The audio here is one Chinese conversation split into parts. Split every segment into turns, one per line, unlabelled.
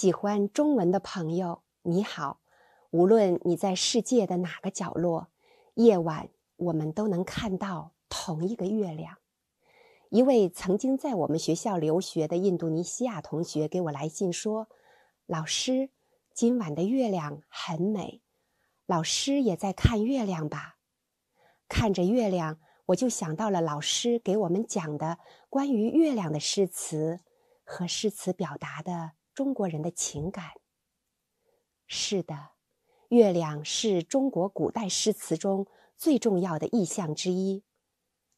喜欢中文的朋友，你好！无论你在世界的哪个角落，夜晚我们都能看到同一个月亮。一位曾经在我们学校留学的印度尼西亚同学给我来信说：“老师，今晚的月亮很美。老师也在看月亮吧？看着月亮，我就想到了老师给我们讲的关于月亮的诗词和诗词表达的。”中国人的情感。是的，月亮是中国古代诗词中最重要的意象之一。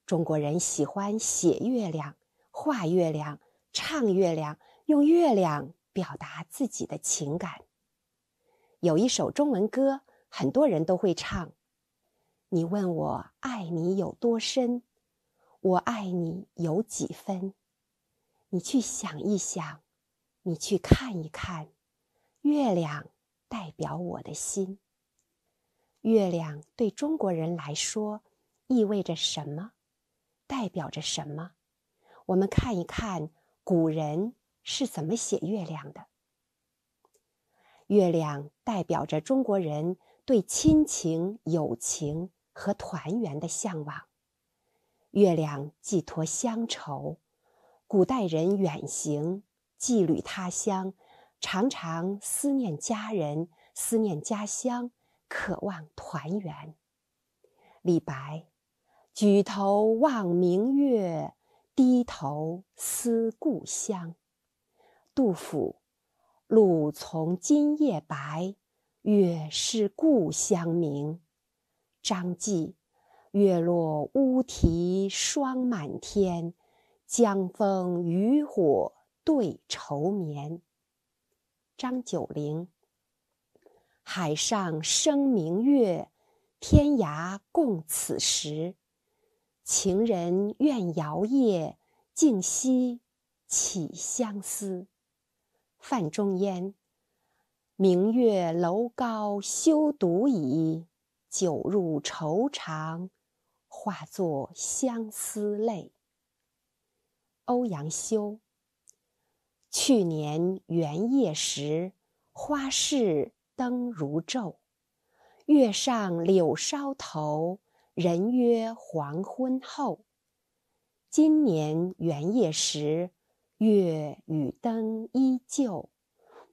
中国人喜欢写月亮、画月亮、唱月亮，用月亮表达自己的情感。有一首中文歌，很多人都会唱：“你问我爱你有多深，我爱你有几分？”你去想一想。你去看一看，月亮代表我的心。月亮对中国人来说意味着什么？代表着什么？我们看一看古人是怎么写月亮的。月亮代表着中国人对亲情、友情和团圆的向往。月亮寄托乡愁，古代人远行。羁旅他乡，常常思念家人，思念家乡，渴望团圆。李白：举头望明月，低头思故乡。杜甫：露从今夜白，月是故乡明。张继：月落乌啼霜满天，江枫渔火。对愁眠，张九龄。海上生明月，天涯共此时。情人怨遥夜，竟夕起相思。范仲淹。明月楼高休独倚，酒入愁肠，化作相思泪。欧阳修。去年元夜时，花市灯如昼。月上柳梢头，人约黄昏后。今年元夜时，月与灯依旧。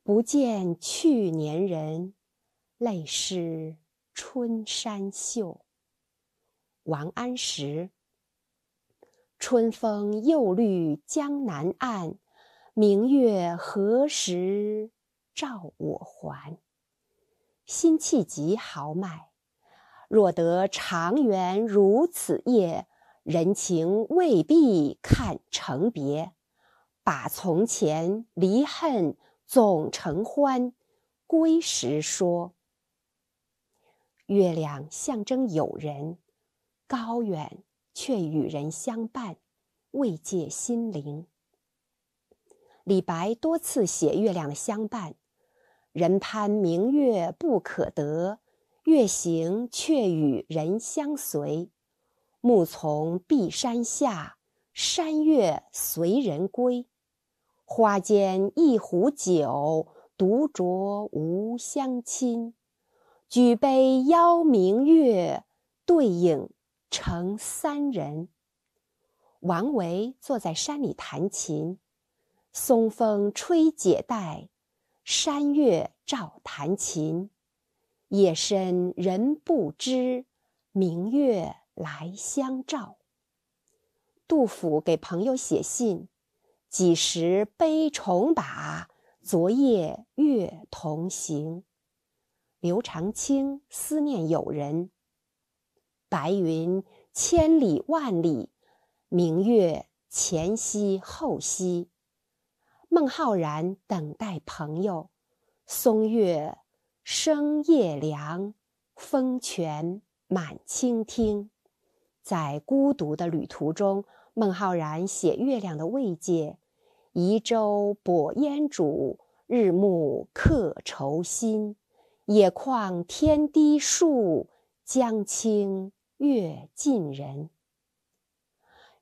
不见去年人，泪湿春衫袖。王安石。春风又绿江南岸。明月何时照我还？辛弃疾豪迈。若得长圆如此夜，人情未必看成别。把从前离恨总成欢。归时说，月亮象征友人，高远却与人相伴，慰藉心灵。李白多次写月亮的相伴，人攀明月不可得，月行却与人相随。暮从碧山下，山月随人归。花间一壶酒，独酌无相亲。举杯邀明月，对影成三人。王维坐在山里弹琴。松风吹解带，山月照弹琴。夜深人不知，明月来相照。杜甫给朋友写信：“几时悲重把，昨夜月同行。”刘长卿思念友人：“白云千里万里，明月前夕后夕。”孟浩然等待朋友，松月生夜凉，风泉满清听。在孤独的旅途中，孟浩然写月亮的慰藉。移舟泊烟渚，日暮客愁新。野旷天低树，江清月近人。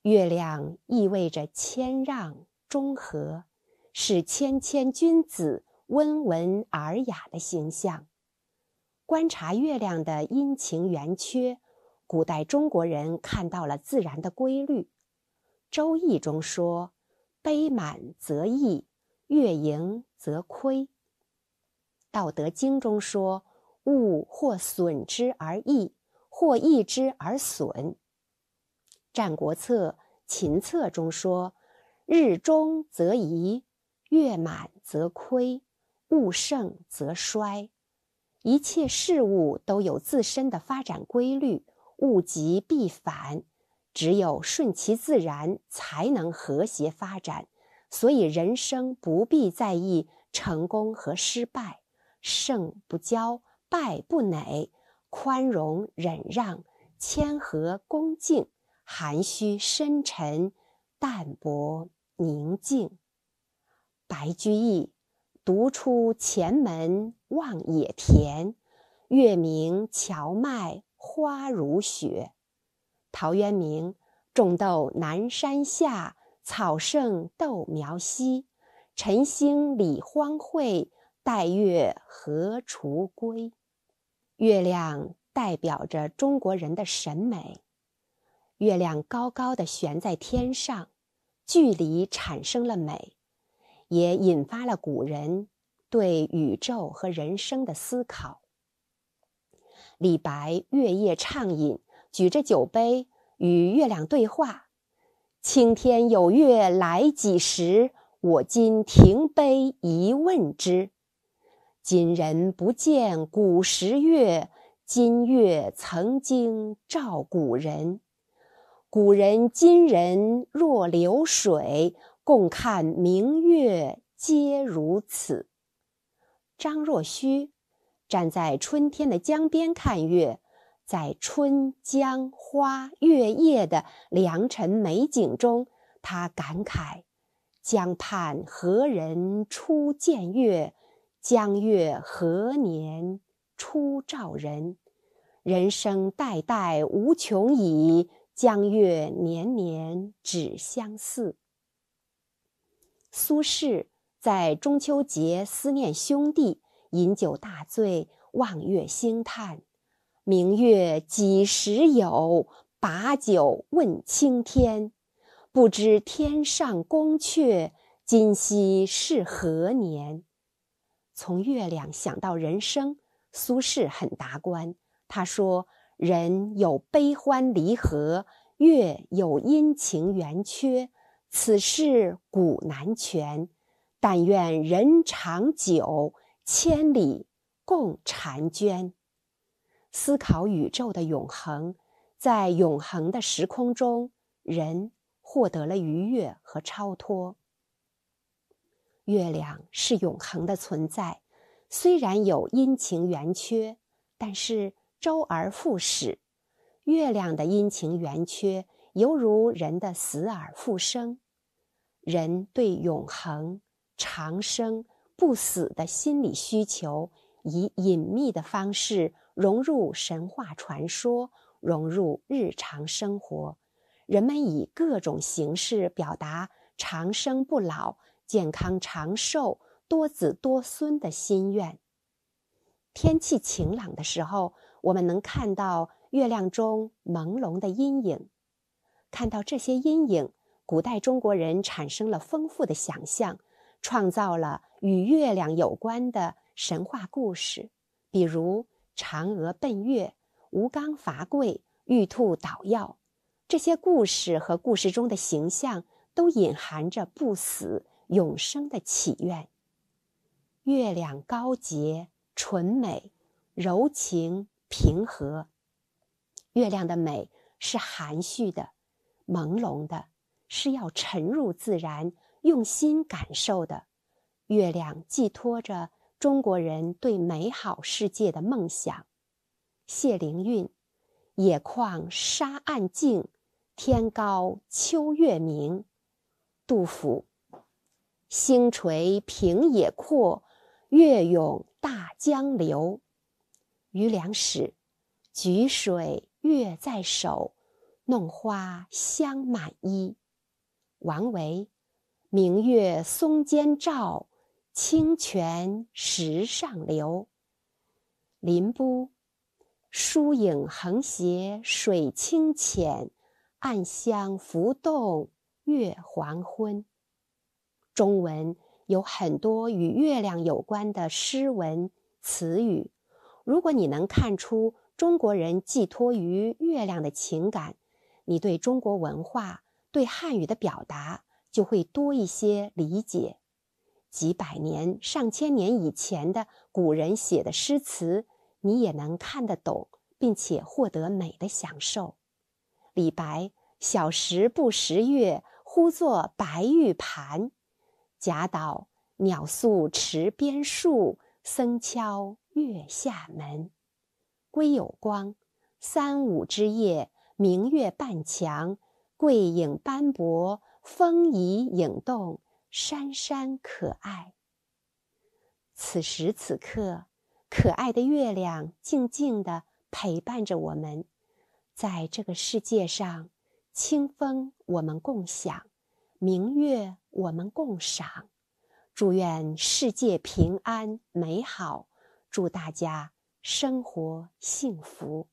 月亮意味着谦让、中和。是谦谦君子、温文尔雅的形象。观察月亮的阴晴圆缺，古代中国人看到了自然的规律。《周易》中说：“杯满则溢，月盈则亏。”《道德经》中说：“物或损之而益，或益之而损。”《战国策·秦策》中说：“日中则移。”月满则亏，物盛则衰。一切事物都有自身的发展规律，物极必反。只有顺其自然，才能和谐发展。所以，人生不必在意成功和失败，胜不骄，败不馁，宽容、忍让、谦和、恭敬、含蓄、深沉、淡泊、宁静。白居易独出前门望野田，月明荞麦花如雪。陶渊明种豆南山下，草盛豆苗稀。晨兴理荒秽，带月荷锄归。月亮代表着中国人的审美。月亮高高的悬在天上，距离产生了美。也引发了古人对宇宙和人生的思考。李白月夜畅饮，举着酒杯与月亮对话：“青天有月来几时？我今停杯一问之。今人不见古时月，今月曾经照古人。古人今人若流水。”共看明月皆如此。张若虚站在春天的江边看月，在春江花月夜的良辰美景中，他感慨：“江畔何人初见月？江月何年初照人？人生代代无穷已，江月年年只相似。”苏轼在中秋节思念兄弟，饮酒大醉，望月兴叹：“明月几时有？把酒问青天。不知天上宫阙，今夕是何年？”从月亮想到人生，苏轼很达观。他说：“人有悲欢离合，月有阴晴圆缺。”此事古难全，但愿人长久，千里共婵娟。思考宇宙的永恒，在永恒的时空中，人获得了愉悦和超脱。月亮是永恒的存在，虽然有阴晴圆缺，但是周而复始。月亮的阴晴圆缺，犹如人的死而复生。人对永恒、长生不死的心理需求，以隐秘的方式融入神话传说，融入日常生活。人们以各种形式表达长生不老、健康长寿、多子多孙的心愿。天气晴朗的时候，我们能看到月亮中朦胧的阴影，看到这些阴影。古代中国人产生了丰富的想象，创造了与月亮有关的神话故事，比如嫦娥奔月、吴刚伐桂、玉兔捣药。这些故事和故事中的形象都隐含着不死、永生的祈愿。月亮高洁、纯美、柔情、平和。月亮的美是含蓄的、朦胧的。是要沉入自然，用心感受的。月亮寄托着中国人对美好世界的梦想。谢灵运：野旷沙岸静，天高秋月明。杜甫：星垂平野阔，月涌大江流。于良史：举水月在手，弄花香满衣。王维：明月松间照，清泉石上流。林波：“疏影横斜水清浅，暗香浮动月黄昏。中文有很多与月亮有关的诗文词语，如果你能看出中国人寄托于月亮的情感，你对中国文化。对汉语的表达就会多一些理解，几百年、上千年以前的古人写的诗词，你也能看得懂，并且获得美的享受。李白：“小时不识月，呼作白玉盘。”贾岛：“鸟宿池边树，僧敲月下门。”归有光：“三五之夜，明月半墙。”桂影斑驳，风移影动，珊珊可爱。此时此刻，可爱的月亮静静的陪伴着我们，在这个世界上，清风我们共享，明月我们共赏。祝愿世界平安美好，祝大家生活幸福。